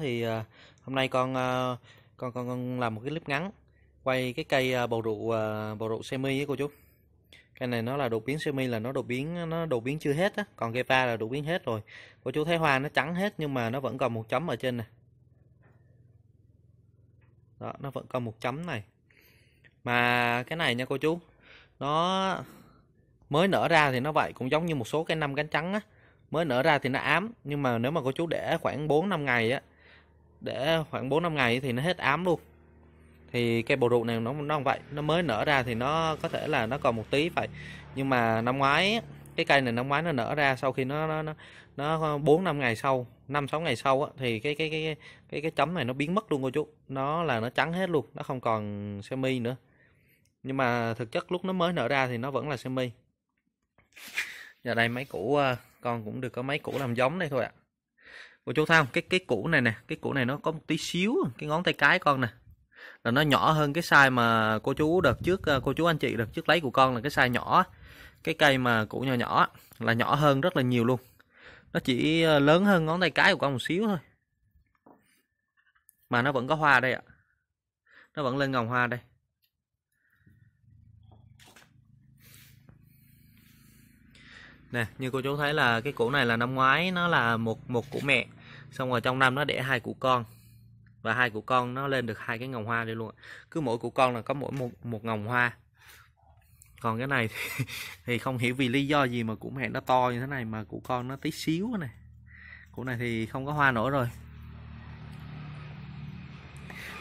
thì ờ, hôm nay con ờ, con con con làm một cái clip ngắn quay cái cây ờ, bầu rượu bầu rượu semi ấy cô chú cây này nó là đột biến semi là nó đột biến nó đột biến chưa hết á còn cây pa là đột biến hết rồi cô chú thấy hoa nó trắng hết nhưng mà nó vẫn còn một chấm ở trên này đó nó vẫn còn một chấm này mà cái này nha cô chú nó mới nở ra thì nó vậy cũng giống như một số cái năm cánh trắng á mới nở ra thì nó ám nhưng mà nếu mà cô chú để khoảng 4 năm ngày á để khoảng 4 5 ngày thì nó hết ám luôn. Thì cây bồ rụ này nó nó không vậy, nó mới nở ra thì nó có thể là nó còn một tí vậy. Nhưng mà năm ngoái cái cây này năm ngoái nó nở ra sau khi nó nó nó, nó 4 5 ngày sau, 5 6 ngày sau á, thì cái cái cái cái cái chấm này nó biến mất luôn cô chú. Nó là nó trắng hết luôn, nó không còn semi nữa. Nhưng mà thực chất lúc nó mới nở ra thì nó vẫn là semi. Giờ đây mấy củ ờ, con cũng được có mấy củ làm giống đây thôi ạ. À cô chú thấy không cái cái củ này nè cái củ này nó có một tí xíu cái ngón tay cái con nè là nó nhỏ hơn cái size mà cô chú đợt trước ờ, cô chú anh chị đợt trước lấy của con là cái size nhỏ cái cây mà củ nhỏ nhỏ là nhỏ hơn rất là nhiều luôn nó chỉ ờ, lớn hơn ngón tay cái của con một xíu thôi mà nó vẫn có hoa đây ạ nó vẫn lên ngồng hoa đây nè như cô chú thấy là cái củ này là năm ngoái nó là một một củ mẹ xong rồi trong năm nó đẻ hai củ con và hai củ con nó lên được hai cái ngồng hoa đi luôn cứ mỗi củ con là có mỗi một một ngồng hoa còn cái này thì, thì không hiểu vì lý do gì mà cũng hẹn nó to như thế này mà củ con nó tí xíu này củ này thì không có hoa nữa rồi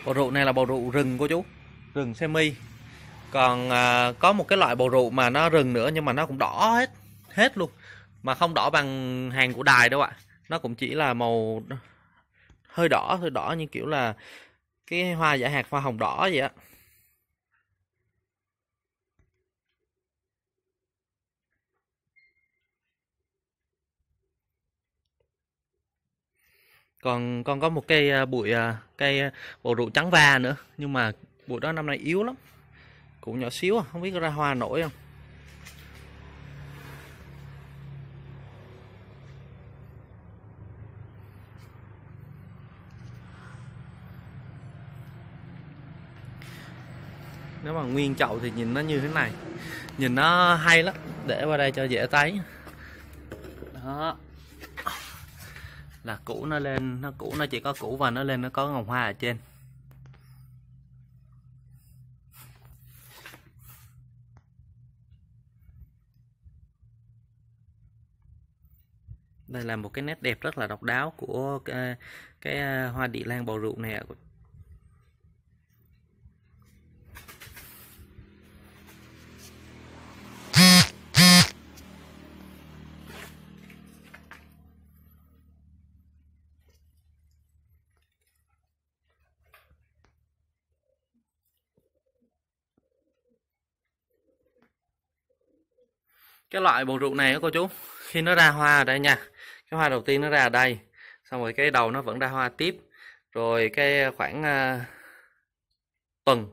bầu rượu này là bầu rượu rừng cô chú rừng semi còn à, có một cái loại bầu rượu mà nó rừng nữa nhưng mà nó cũng đỏ hết hết luôn mà không đỏ bằng hàng của đài đâu ạ à nó cũng chỉ là màu hơi đỏ hơi đỏ như kiểu là cái hoa giả hạt hoa hồng đỏ vậy á còn con có một cây à, bụi à, cây à, bầu rượu trắng va nữa nhưng mà bụi đó năm nay yếu lắm cũng nhỏ xíu không biết ra hoa nổi không nếu mà nguyên chậu thì nhìn nó như thế này nhìn nó hay lắm để qua đây cho dễ thấy đó là cũ nó lên nó cũ nó chỉ có cũ và nó lên nó có ngồng hoa ở trên đây là một cái nét đẹp rất là độc đáo của cái, cái à, hoa địa lan bầu rượu này cái loại bầu rượu này đó cô chú khi nó ra hoa ở đây nha cái hoa đầu tiên nó ra ở đây xong rồi cái đầu nó vẫn ra hoa tiếp rồi cái khoảng uh, tuần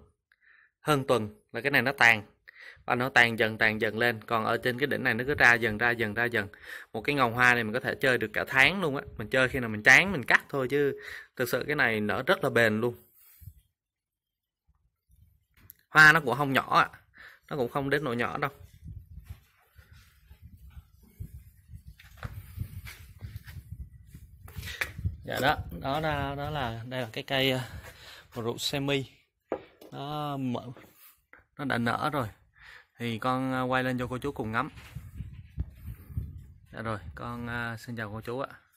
hơn tuần là cái này nó tàn và nó tàn dần tàn dần lên còn ở trên cái đỉnh này nó cứ ra dần ra dần ra dần một cái ngọn hoa này mình có thể chơi được cả tháng luôn á mình chơi khi nào mình chán mình cắt thôi chứ thực sự cái này nở rất là bền luôn hoa nó cũng không nhỏ ạ nó cũng không đến nỗi nhỏ đâu dạ đó đó là đó là đây là cái cây ờ, một uh, rụ semi nó mở nó đã nở rồi thì con ờ, quay lên cho cô chú cùng ngắm dạ rồi con ờ, xin chào cô chú ạ